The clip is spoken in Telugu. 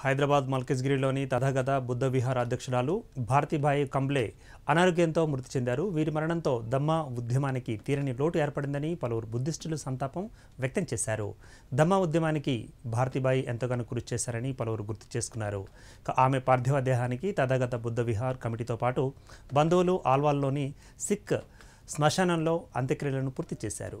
హైదరాబాద్ మల్కజ్గిరిలోని తథాగత బుద్ధ విహార అధ్యక్షురాలు భారతీభాయి కంబ్లే అనారోగ్యంతో మృతి చెందారు వీరి మరణంతో దమ్మ ఉద్యమానికి తీరని లోటు ఏర్పడిందని పలువురు బుద్ధిస్టులు సంతాపం వ్యక్తం చేశారు దమ్మ ఉద్యమానికి భారతీబాయి ఎంతగానో కృషి చేశారని పలువురు గుర్తు చేసుకున్నారు ఆమె పార్థివ దేహానికి తథాగత బుద్ధ విహార్ కమిటీతో పాటు బంధువులు ఆల్వాల్లోని సిక్ శ్మశానంలో అంత్యక్రియలను పూర్తి చేశారు